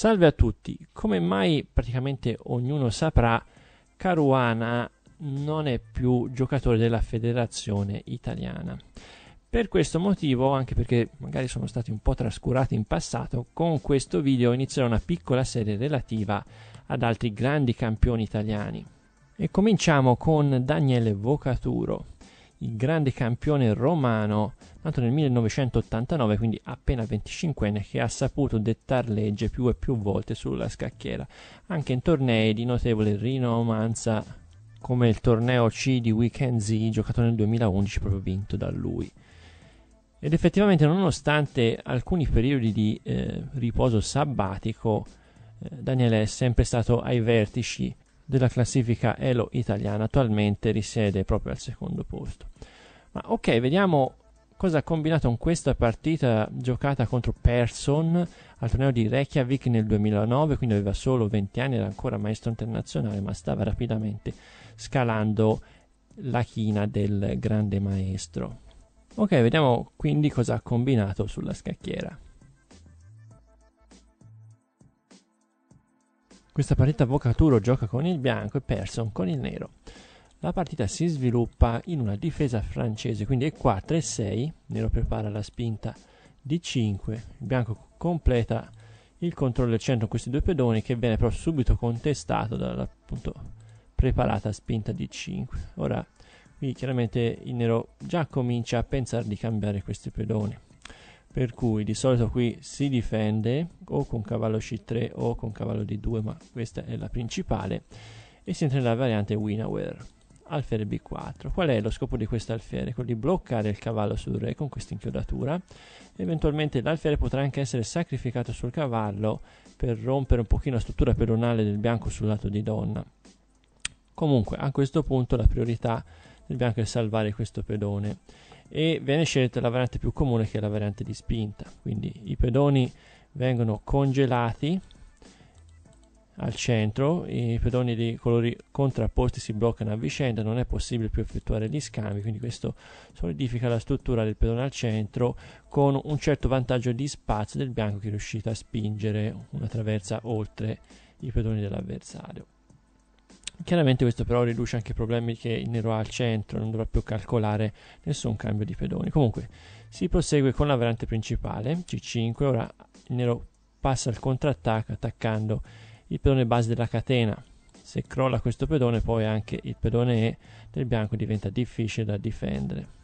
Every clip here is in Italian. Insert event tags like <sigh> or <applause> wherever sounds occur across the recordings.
Salve a tutti. Come mai praticamente ognuno saprà, Caruana non è più giocatore della federazione italiana. Per questo motivo, anche perché magari sono stati un po' trascurati in passato, con questo video inizierò una piccola serie relativa ad altri grandi campioni italiani. E cominciamo con Daniele Vocaturo il grande campione romano, nato nel 1989, quindi appena 25enne, che ha saputo dettare legge più e più volte sulla scacchiera, anche in tornei di notevole rinomanza come il torneo C di Weekend Z giocato nel 2011 proprio vinto da lui. Ed effettivamente nonostante alcuni periodi di eh, riposo sabbatico, eh, Daniele è sempre stato ai vertici della classifica Elo italiana, attualmente risiede proprio al secondo posto. Ma ok, vediamo cosa ha combinato con questa partita giocata contro Persson al torneo di Reykjavik nel 2009, quindi aveva solo 20 anni, era ancora maestro internazionale, ma stava rapidamente scalando la china del grande maestro. Ok, vediamo quindi cosa ha combinato sulla scacchiera. Questa partita Boccaturo gioca con il bianco e Persson con il nero. La partita si sviluppa in una difesa francese, quindi è 4 e 6, nero prepara la spinta di 5, il bianco completa il controllo del centro con questi due pedoni che viene però subito contestato dalla appunto, preparata spinta di 5. Ora qui chiaramente il nero già comincia a pensare di cambiare questi pedoni per cui di solito qui si difende o con cavallo c3 o con cavallo d2 ma questa è la principale e si entra nella variante winaware alfiere b4 qual è lo scopo di questo alfiere? quello di bloccare il cavallo sul re con questa inchiodatura eventualmente l'alfiere potrà anche essere sacrificato sul cavallo per rompere un pochino la struttura pedonale del bianco sul lato di donna comunque a questo punto la priorità del bianco è salvare questo pedone e viene scelta la variante più comune che è la variante di spinta. Quindi i pedoni vengono congelati al centro, i pedoni di colori contrapposti si bloccano a vicenda, non è possibile più effettuare gli scambi, quindi questo solidifica la struttura del pedone al centro con un certo vantaggio di spazio del bianco che è riuscito a spingere una traversa oltre i pedoni dell'avversario. Chiaramente questo però riduce anche i problemi che il nero ha al centro, non dovrà più calcolare nessun cambio di pedoni. Comunque si prosegue con la variante principale, C5, ora il nero passa al contrattacco attaccando il pedone base della catena. Se crolla questo pedone poi anche il pedone E del bianco diventa difficile da difendere.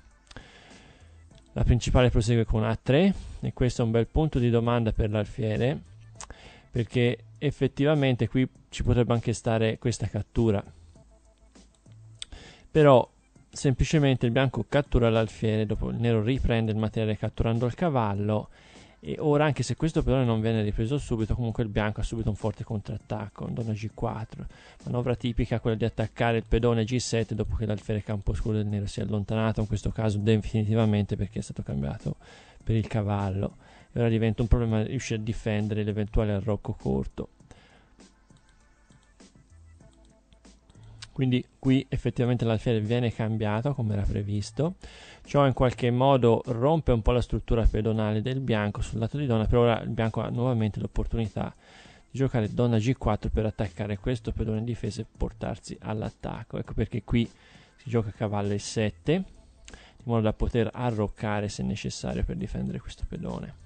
La principale prosegue con A3 e questo è un bel punto di domanda per l'alfiere perché effettivamente qui ci potrebbe anche stare questa cattura però semplicemente il bianco cattura l'alfiere dopo il nero riprende il materiale catturando il cavallo e ora anche se questo pedone non viene ripreso subito comunque il bianco ha subito un forte contrattacco donna g4 manovra tipica quella di attaccare il pedone g7 dopo che l'alfiere campo scuro del nero si è allontanato in questo caso definitivamente perché è stato cambiato per il cavallo allora diventa un problema riuscire a difendere l'eventuale arrocco corto quindi qui effettivamente l'alfiere viene cambiato come era previsto ciò in qualche modo rompe un po' la struttura pedonale del bianco sul lato di donna per ora il bianco ha nuovamente l'opportunità di giocare donna g4 per attaccare questo pedone in difesa e portarsi all'attacco ecco perché qui si gioca cavallo e 7 in modo da poter arroccare se necessario per difendere questo pedone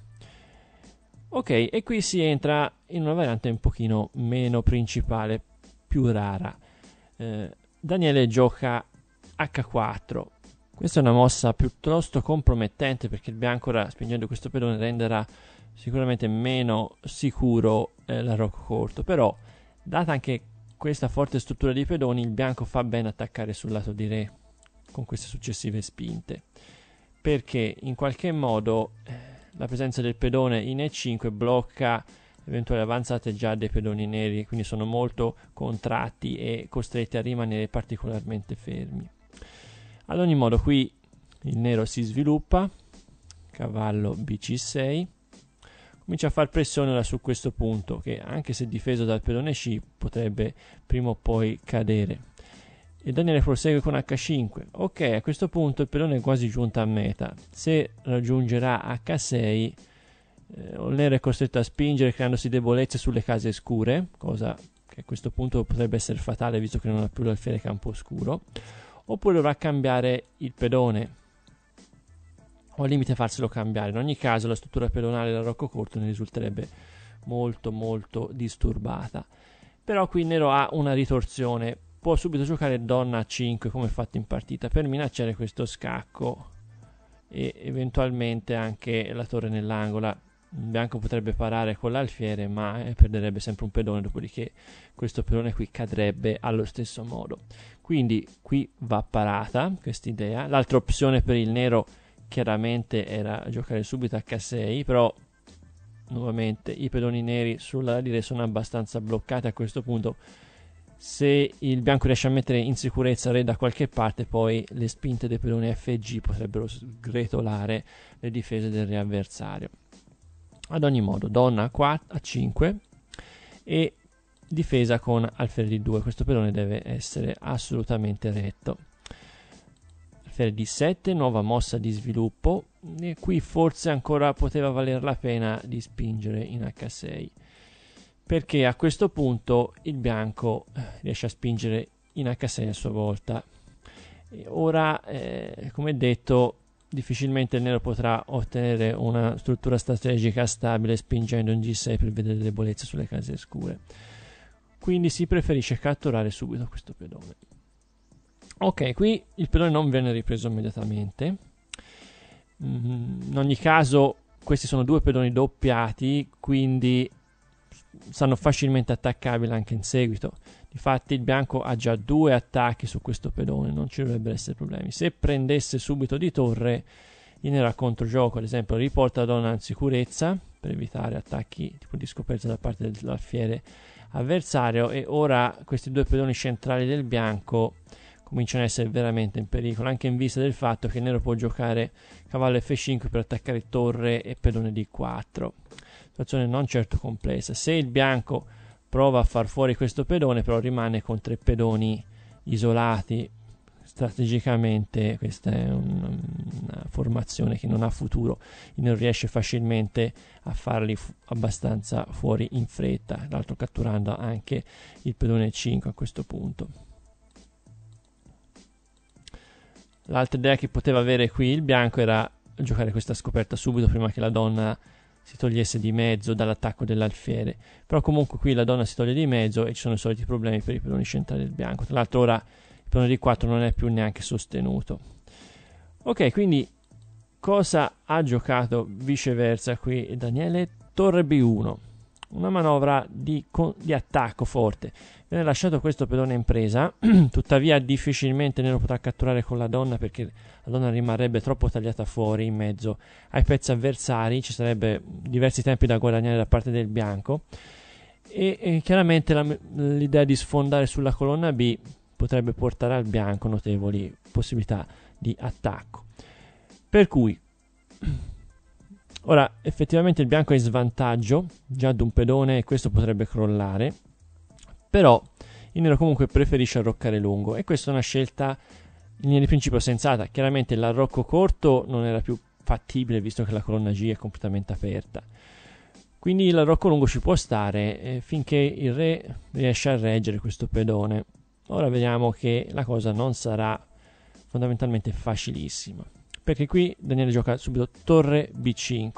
Ok, e qui si entra in una variante un pochino meno principale, più rara. Eh, Daniele gioca H4. Questa è una mossa piuttosto compromettente perché il bianco, ora spingendo questo pedone, renderà sicuramente meno sicuro eh, l'arrocco corto. Però, data anche questa forte struttura di pedoni, il bianco fa bene attaccare sul lato di re con queste successive spinte. Perché in qualche modo... Eh, la presenza del pedone in E5 blocca eventuali avanzate già dei pedoni neri, quindi sono molto contratti e costretti a rimanere particolarmente fermi. Ad ogni modo qui il nero si sviluppa, cavallo BC6, comincia a far pressione là su questo punto che anche se difeso dal pedone C potrebbe prima o poi cadere e Daniele prosegue con H5. Ok, a questo punto il pedone è quasi giunto a meta. Se raggiungerà H6, eh, Oller è costretto a spingere creandosi debolezze sulle case scure, cosa che a questo punto potrebbe essere fatale visto che non ha più l'alfiere campo oscuro, oppure dovrà cambiare il pedone o al limite farselo cambiare. In ogni caso la struttura pedonale da Rocco Corto ne risulterebbe molto molto disturbata. Però qui Nero ha una ritorsione può subito giocare donna a 5 come fatto in partita per minacciare questo scacco e eventualmente anche la torre nell'angola il bianco potrebbe parare con l'alfiere ma eh, perderebbe sempre un pedone dopodiché questo pedone qui cadrebbe allo stesso modo quindi qui va parata questa idea l'altra opzione per il nero chiaramente era giocare subito h6 però nuovamente i pedoni neri sulla dire sono abbastanza bloccati a questo punto se il bianco riesce a mettere in sicurezza Re da qualche parte, poi le spinte dei pedoni FG potrebbero sgretolare le difese del Re avversario. Ad ogni modo, donna a, 5 e difesa con alfiere 2. Questo pedone deve essere assolutamente retto. Alfiere D7, nuova mossa di sviluppo. E qui forse ancora poteva valer la pena di spingere in H6 perché a questo punto il bianco eh, riesce a spingere in H 6 a sua volta. Ora, eh, come detto, difficilmente il nero potrà ottenere una struttura strategica stabile spingendo in G6 per vedere debolezze sulle case scure. Quindi si preferisce catturare subito questo pedone. Ok, qui il pedone non viene ripreso immediatamente. Mm, in ogni caso, questi sono due pedoni doppiati, quindi sono facilmente attaccabili anche in seguito. Difatti il bianco ha già due attacchi su questo pedone, non ci dovrebbero essere problemi. Se prendesse subito di torre, il nero ha controgioco, ad esempio riporta la donna in sicurezza per evitare attacchi tipo di scoperta da parte dell'alfiere avversario e ora questi due pedoni centrali del bianco cominciano a essere veramente in pericolo, anche in vista del fatto che il nero può giocare cavallo f5 per attaccare torre e pedone d4 situazione non certo complessa. Se il bianco prova a far fuori questo pedone, però rimane con tre pedoni isolati. Strategicamente questa è un, una formazione che non ha futuro, e non riesce facilmente a farli fu- abbastanza fuori in fretta, tra l'altro catturando anche il pedone 5 a questo punto. L'altra idea che poteva avere qui il bianco era giocare questa scoperta subito prima che la donna si togliesse di mezzo dall'attacco dell'alfiere. Però comunque qui la donna si toglie di mezzo e ci sono i soliti problemi per i pedoni centrali del bianco. Tra l'altro ora il pedone di 4 non è più neanche sostenuto. Ok, quindi cosa ha giocato viceversa qui Daniele? Torre B1 una manovra di, di attacco forte. Viene lasciato questo pedone in presa, <clears throat> tuttavia difficilmente ne lo potrà catturare con la donna perché la donna rimarrebbe troppo tagliata fuori in mezzo ai pezzi avversari, ci sarebbe diversi tempi da guadagnare da parte del bianco e, e chiaramente la, l'idea di sfondare sulla colonna B potrebbe portare al bianco notevoli possibilità di attacco. Per cui <clears throat> Ora, effettivamente il bianco è in svantaggio già ad un pedone e questo potrebbe crollare, però il nero comunque preferisce arroccare lungo e questa è una scelta in linea di principio sensata. Chiaramente l'arrocco corto non era più fattibile visto che la colonna G è completamente aperta. Quindi l'arrocco lungo ci può stare eh, finché il re riesce a reggere questo pedone. Ora vediamo che la cosa non sarà fondamentalmente facilissima perché qui Daniele gioca subito torre b5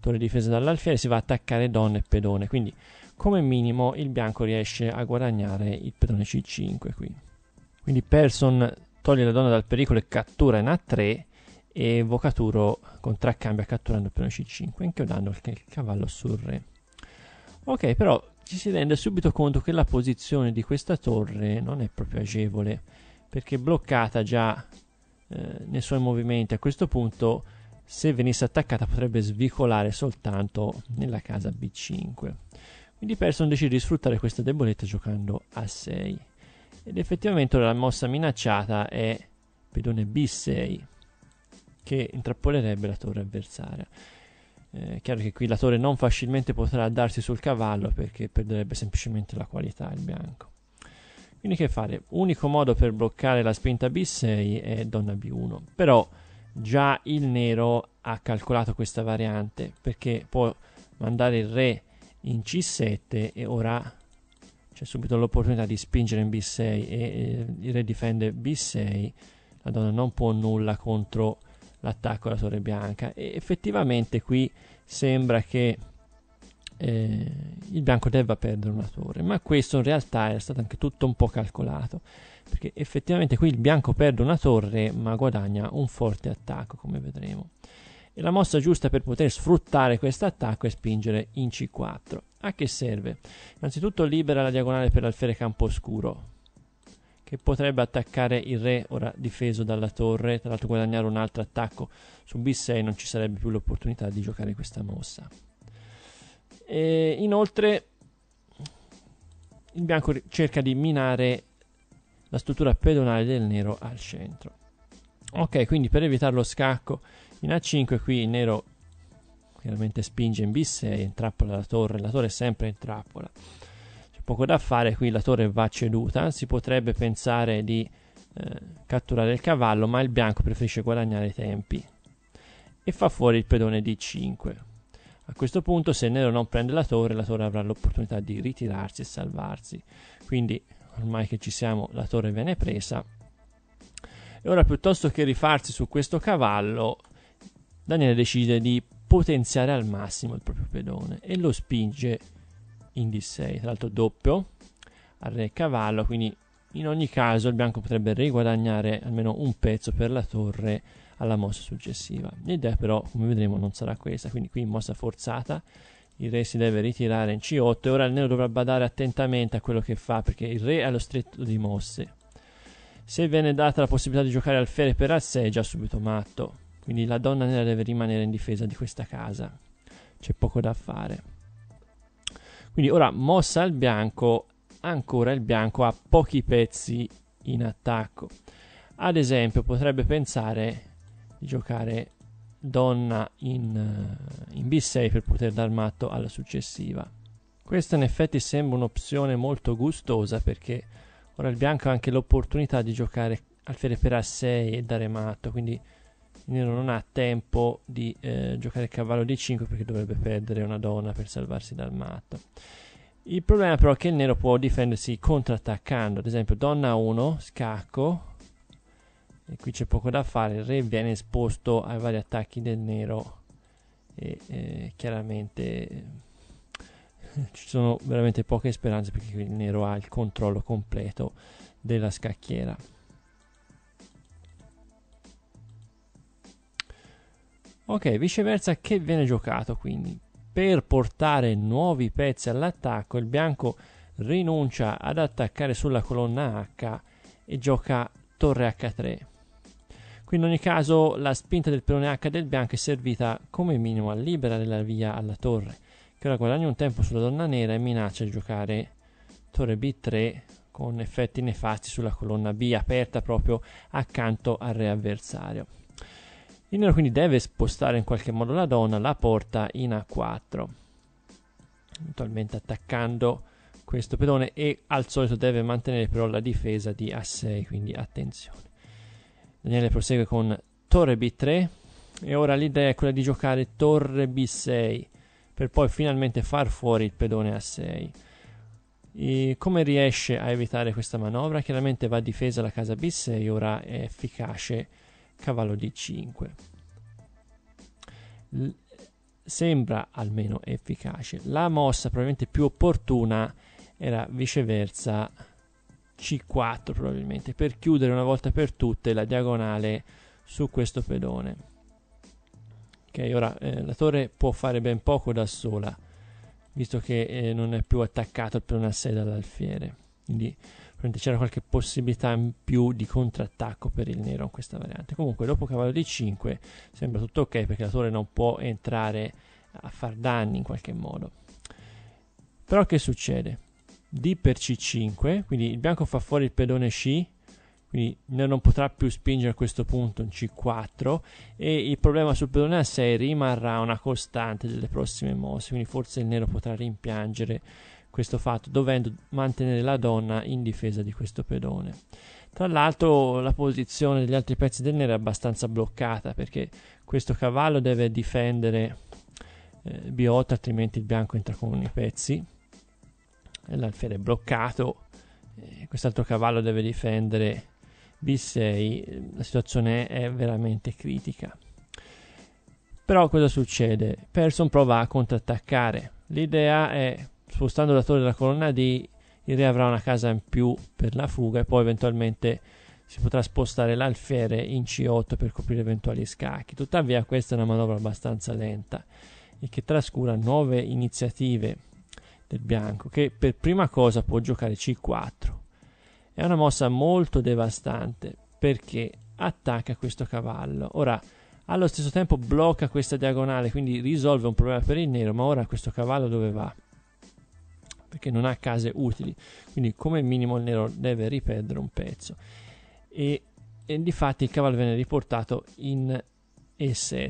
torre difesa dall'alfiere si va a attaccare donna e pedone quindi come minimo il bianco riesce a guadagnare il pedone c5 qui quindi Persson toglie la donna dal pericolo e cattura in a3 e Vocaturo contraccambia catturando il pedone c5 anche inchiodando il cavallo sul re ok però ci si rende subito conto che la posizione di questa torre non è proprio agevole perché bloccata già eh, nei suoi movimenti. A questo punto, se venisse attaccata, potrebbe svicolare soltanto nella casa B5. Quindi Persson decide di sfruttare questa debolezza giocando a 6. Ed effettivamente ora la mossa minacciata è pedone B6, che intrappolerebbe la torre avversaria. Eh, è eh, chiaro che qui la torre non facilmente potrà darsi sul cavallo perché perderebbe semplicemente la qualità il bianco. Quindi che fare? Unico modo per bloccare la spinta B6 è donna B1. Però già il nero ha calcolato questa variante perché può mandare il re in C7 e ora c'è subito l'opportunità di spingere in B6 e, e il re difende B6. La donna non può nulla contro l'attacco alla torre bianca e effettivamente qui sembra che eh, il bianco deve perdere una torre, ma questo in realtà era stato anche tutto un po' calcolato, perché effettivamente qui il bianco perde una torre ma guadagna un forte attacco, come vedremo. E la mossa giusta per poter sfruttare questo attacco è spingere in C4. A che serve? Innanzitutto libera la diagonale per l'alfiere campo oscuro, che potrebbe attaccare il re ora difeso dalla torre, tra l'altro guadagnare un altro attacco su B6 non ci sarebbe più l'opportunità di giocare questa mossa. E inoltre il bianco cerca di minare la struttura pedonale del nero al centro. Ok, quindi per evitare lo scacco in A5 qui il nero chiaramente spinge in B6, intrappola la torre, la torre è sempre in trappola. C'è poco da fare, qui la torre va ceduta, si potrebbe pensare di eh, catturare il cavallo, ma il bianco preferisce guadagnare i tempi e fa fuori il pedone D5. A questo punto se Nero non prende la torre, la torre avrà l'opportunità di ritirarsi e salvarsi. Quindi ormai che ci siamo, la torre viene presa. E ora piuttosto che rifarsi su questo cavallo, Daniele decide di potenziare al massimo il proprio pedone e lo spinge in D6, tra l'altro doppio, al re cavallo, quindi in ogni caso il bianco potrebbe riguadagnare almeno un pezzo per la torre alla mossa successiva. L'idea però, come vedremo, non sarà questa, quindi qui mossa forzata, il re si deve ritirare in C8 e ora il nero dovrà badare attentamente a quello che fa perché il re è lo stretto di mosse. Se viene data la possibilità di giocare al fere per A6 è già subito matto, quindi la donna nera deve rimanere in difesa di questa casa. C'è poco da fare. Quindi ora mossa al bianco, ancora il bianco ha pochi pezzi in attacco. Ad esempio potrebbe pensare di giocare donna in, eh, in B6 per poter dar matto alla successiva. Questa in effetti sembra un'opzione molto gustosa perché ora il bianco ha anche l'opportunità di giocare alfiere per A6 e dare matto, quindi il nero non ha tempo di eh, giocare cavallo D5 perché dovrebbe perdere una donna per salvarsi dal matto. Il problema però è che il nero può difendersi contrattaccando, ad esempio donna 1, scacco, e qui c'è poco da fare il re viene esposto ai vari attacchi del nero e eh, chiaramente ci sono veramente poche speranze perché il nero ha il controllo completo della scacchiera ok viceversa che viene giocato quindi per portare nuovi pezzi all'attacco il bianco rinuncia ad attaccare sulla colonna H e gioca torre H3 Qui in ogni caso la spinta del perone H del bianco è servita come minimo a liberare la via alla torre, che ora guadagna un tempo sulla donna nera e minaccia di giocare torre B3 con effetti nefasti sulla colonna B aperta proprio accanto al re avversario. Il nero quindi deve spostare in qualche modo la donna, la porta in A4, eventualmente attaccando questo pedone e al solito deve mantenere però la difesa di A6, quindi attenzione. Daniele prosegue con Torre B3 e ora l'idea è quella di giocare Torre B6 per poi finalmente far fuori il pedone A6. E come riesce a evitare questa manovra? Chiaramente va difesa la casa B6, ora è efficace cavallo D5. L- sembra almeno efficace. La mossa probabilmente più opportuna era viceversa c4 probabilmente per chiudere una volta per tutte la diagonale su questo pedone ok ora eh, la torre può fare ben poco da sola visto che eh, non è più attaccato il pedone a sé dall'alfiere quindi c'era qualche possibilità in più di contrattacco per il nero in questa variante comunque dopo cavallo d 5 sembra tutto ok perché la torre non può entrare a far danni in qualche modo però che succede? D per C5, quindi il bianco fa fuori il pedone C, quindi non potrà più spingere a questo punto un C4 e il problema sul pedone A6 rimarrà una costante delle prossime mosse, quindi forse il nero potrà rimpiangere questo fatto, dovendo mantenere la donna in difesa di questo pedone. Tra l'altro la posizione degli altri pezzi del nero è abbastanza bloccata perché questo cavallo deve difendere eh, B8 altrimenti il bianco entra con i pezzi l'alfiere è bloccato eh, quest'altro cavallo deve difendere B6 la situazione è veramente critica però cosa succede? Person prova a contrattaccare l'idea è spostando la torre della colonna D il re avrà una casa in più per la fuga e poi eventualmente si potrà spostare l'alfiere in C8 per coprire eventuali scacchi tuttavia questa è una manovra abbastanza lenta e che trascura nuove iniziative del bianco, che per prima cosa può giocare C4. È una mossa molto devastante perché attacca questo cavallo. Ora, allo stesso tempo blocca questa diagonale, quindi risolve un problema per il nero, ma ora questo cavallo dove va? Perché non ha case utili, quindi come minimo il nero deve riperdere un pezzo. E, e di fatti il cavallo viene riportato in E7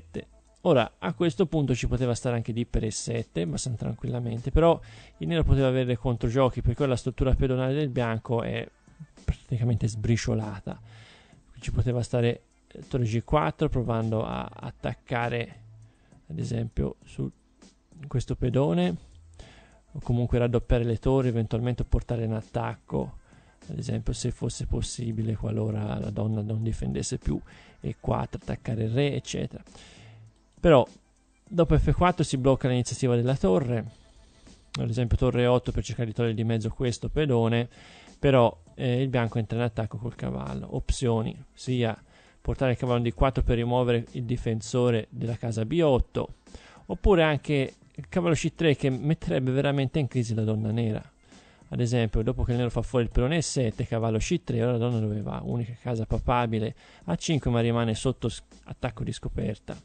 Ora, a questo punto ci poteva stare anche di per E7, abbastanza tranquillamente, però il nero poteva avere controgiochi, per cui la struttura pedonale del bianco è praticamente sbriciolata. Ci poteva stare eh, torre G4 provando a attaccare, ad esempio, su questo pedone, o comunque raddoppiare le torri, eventualmente portare in attacco, ad esempio, se fosse possibile, qualora la donna non difendesse più E4, attaccare il re, eccetera però dopo F4 si blocca l'iniziativa della torre, ad esempio torre 8 per cercare di togliere di mezzo questo pedone, però eh, il bianco entra in attacco col cavallo. Opzioni, sia portare il cavallo in D4 per rimuovere il difensore della casa B8, oppure anche il cavallo C3 che metterebbe veramente in crisi la donna nera. Ad esempio, dopo che il nero fa fuori il pedone 7 cavallo C3, ora la donna dove va? Unica casa papabile a 5 ma rimane sotto attacco di scoperta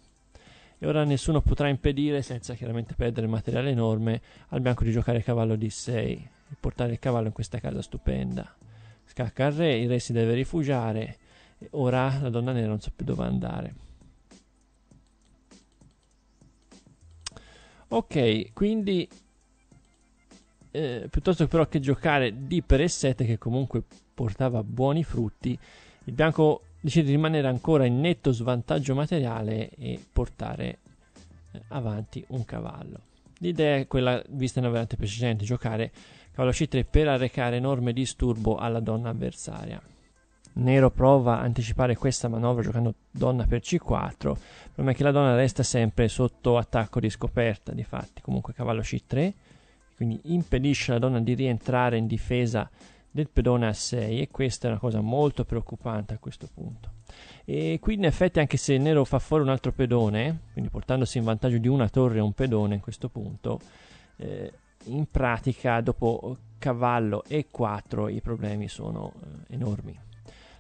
e ora nessuno potrà impedire, senza chiaramente perdere materiale enorme, al bianco di giocare cavallo d6 e portare il cavallo in questa casa stupenda. Scacca il re, il re si deve rifugiare, e ora la donna nera non sa più dove andare. Ok, quindi eh, piuttosto però che giocare D per E7 che comunque portava buoni frutti, il bianco decide di rimanere ancora in netto svantaggio materiale e portare eh, avanti un cavallo. L'idea è quella vista nella variante precedente, giocare cavallo c3 per arrecare enorme disturbo alla donna avversaria. Nero prova a anticipare questa manovra giocando donna per c4, il problema è che la donna resta sempre sotto attacco di scoperta, difatti comunque cavallo c3, quindi impedisce alla donna di rientrare in difesa del pedone a 6 e questa è una cosa molto preoccupante a questo punto. E qui in effetti anche se il nero fa fuori un altro pedone, quindi portandosi in vantaggio di una torre e un pedone in questo punto, eh, in pratica dopo cavallo e 4 i problemi sono eh, enormi.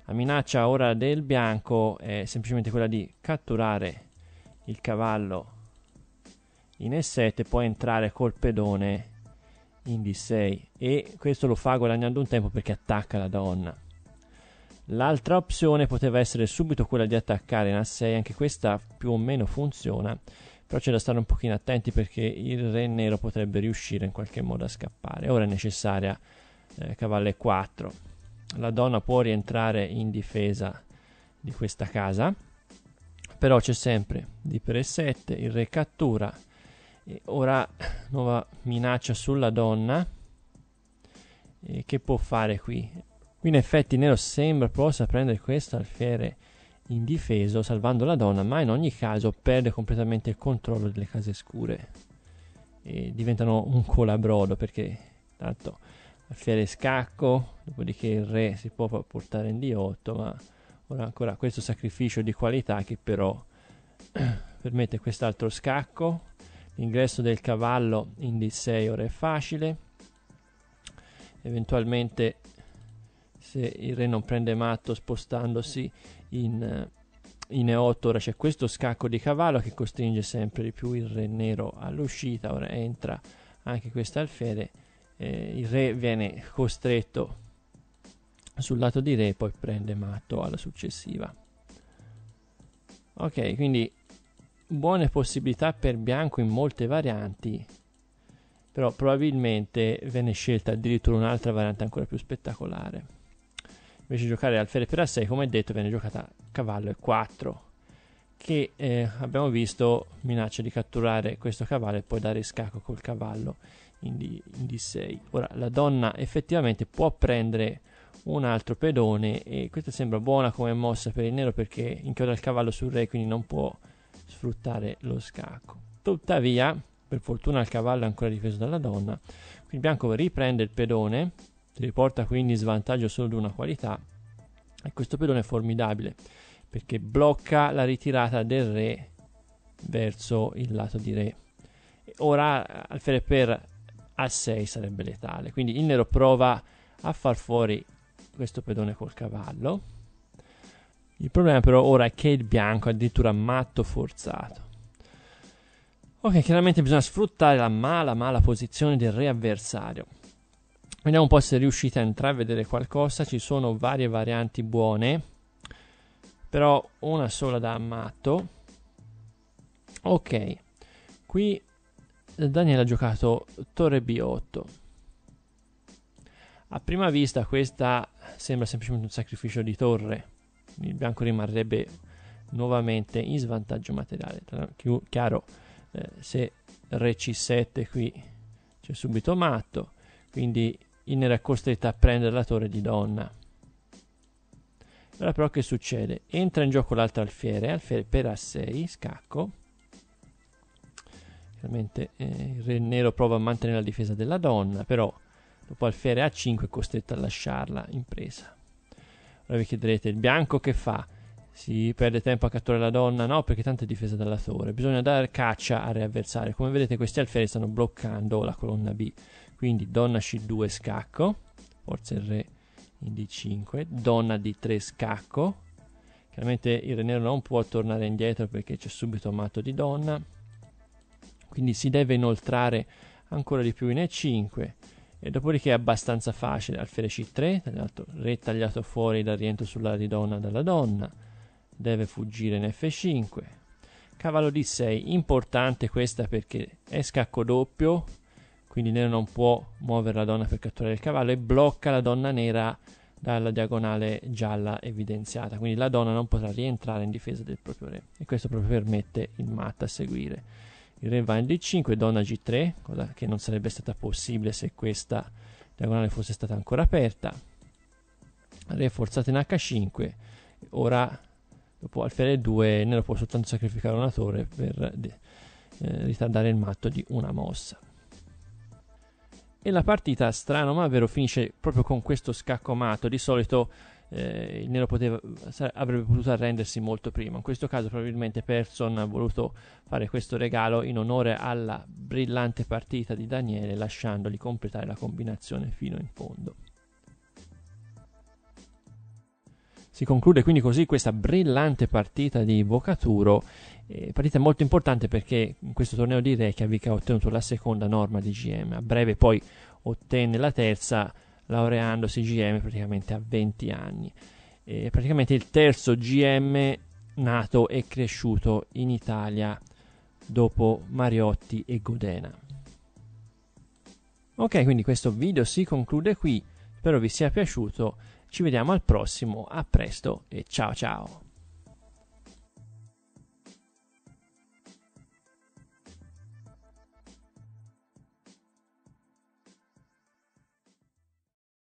La minaccia ora del bianco è semplicemente quella di catturare il cavallo in E7 e poi entrare col pedone in D6 e questo lo fa guadagnando un tempo perché attacca la donna. L'altra opzione poteva essere subito quella di attaccare in A6, anche questa più o meno funziona, però c'è da stare un pochino attenti perché il re nero potrebbe riuscire in qualche modo a scappare. Ora è necessaria eh, cavalle 4. La donna può rientrare in difesa di questa casa, però c'è sempre di per e 7, il re cattura, e ora nuova minaccia sulla donna. E che può fare qui? Qui in effetti Nero sembra possa prendere questo alfiere indifeso salvando la donna, ma in ogni caso perde completamente il controllo delle case scure. E diventano un colabrodo perché tanto alfiere scacco, dopodiché il re si può portare in D8, ma ora ancora questo sacrificio di qualità che però <clears throat> permette quest'altro scacco L'ingresso del cavallo in D6 ora è facile. Eventualmente se il re non prende matto spostandosi in, eh, in E8 ora c'è questo scacco di cavallo che costringe sempre di più il re nero all'uscita. Ora entra anche questa alfiere. Eh, il re viene costretto sul lato di re poi prende matto alla successiva. Ok, quindi buone possibilità per bianco in molte varianti, però probabilmente venne scelta addirittura un'altra variante ancora più spettacolare. Invece di giocare alfiere per A6, come detto, viene giocata cavallo E4, che eh, abbiamo visto minaccia di catturare questo cavallo e poi dare scacco col cavallo in, D, in D6. Ora, la donna effettivamente può prendere un altro pedone e questa sembra buona come mossa per il nero perché inchioda il cavallo sul re, quindi non può sfruttare lo scacco. Tuttavia, per fortuna il cavallo è ancora difeso dalla donna, quindi Bianco riprende il pedone, riporta quindi svantaggio solo di una qualità, e questo pedone è formidabile perché blocca la ritirata del re verso il lato di re. Ora alfere per a6 sarebbe letale, quindi il nero prova a far fuori questo pedone col cavallo il problema però ora è che il bianco è addirittura matto forzato. Ok, chiaramente bisogna sfruttare la mala, mala posizione del re avversario. Vediamo un po' se riuscite a entrare a vedere qualcosa. Ci sono varie varianti buone, però una sola da matto. Ok, qui Daniele ha giocato torre B8. A prima vista questa sembra semplicemente un sacrificio di torre il bianco rimarrebbe nuovamente in svantaggio materiale. Chiaro, eh, se Re C7 qui c'è subito matto, quindi il nero è costretto a prendere la torre di donna. Ora però che succede? Entra in gioco l'altro alfiere, alfiere per A6, scacco. Ovviamente eh, il re nero prova a mantenere la difesa della donna, però dopo alfiere A5 è costretto a lasciarla in presa. Allora vi chiederete, il bianco che fa? Si perde tempo a catturare la donna? No, perché tanto è difesa dalla torre. Bisogna dare caccia al re avversario. Come vedete questi alfieri stanno bloccando la colonna B. Quindi donna C2 scacco, forse il re in D5, donna D3 scacco. Chiaramente il re nero non può tornare indietro perché c'è subito matto di donna. Quindi si deve inoltrare ancora di più in E5 e dopodiché è abbastanza facile, alfere c3, tagliato, re tagliato fuori dal rientro sulla ridonna della donna, deve fuggire in f5, cavallo d6, importante questa perché è scacco doppio, quindi nero non può muovere la donna per catturare il cavallo e blocca la donna nera dalla diagonale gialla evidenziata, quindi la donna non potrà rientrare in difesa del proprio re e questo proprio permette il matto a seguire il re va in d5, donna g3, cosa che non sarebbe stata possibile se questa diagonale fosse stata ancora aperta. Re forzato in h5, ora dopo alfiere 2 Nero può soltanto sacrificare una torre per eh, ritardare il matto di una mossa. E la partita, strano ma vero, finisce proprio con questo scacco matto. Di solito eh, il nero poteva, avrebbe potuto arrendersi molto prima. In questo caso probabilmente Persson ha voluto fare questo regalo in onore alla brillante partita di Daniele lasciandogli completare la combinazione fino in fondo. Si conclude quindi così questa brillante partita di Vocaturo, eh, partita molto importante perché in questo torneo di Reykjavik ha ottenuto la seconda norma di GM, a breve poi ottenne la terza laureandosi GM praticamente a 20 anni. È praticamente il terzo GM nato e cresciuto in Italia dopo Mariotti e Godena. Ok, quindi questo video si conclude qui, spero vi sia piaciuto, ci vediamo al prossimo, a presto e ciao ciao!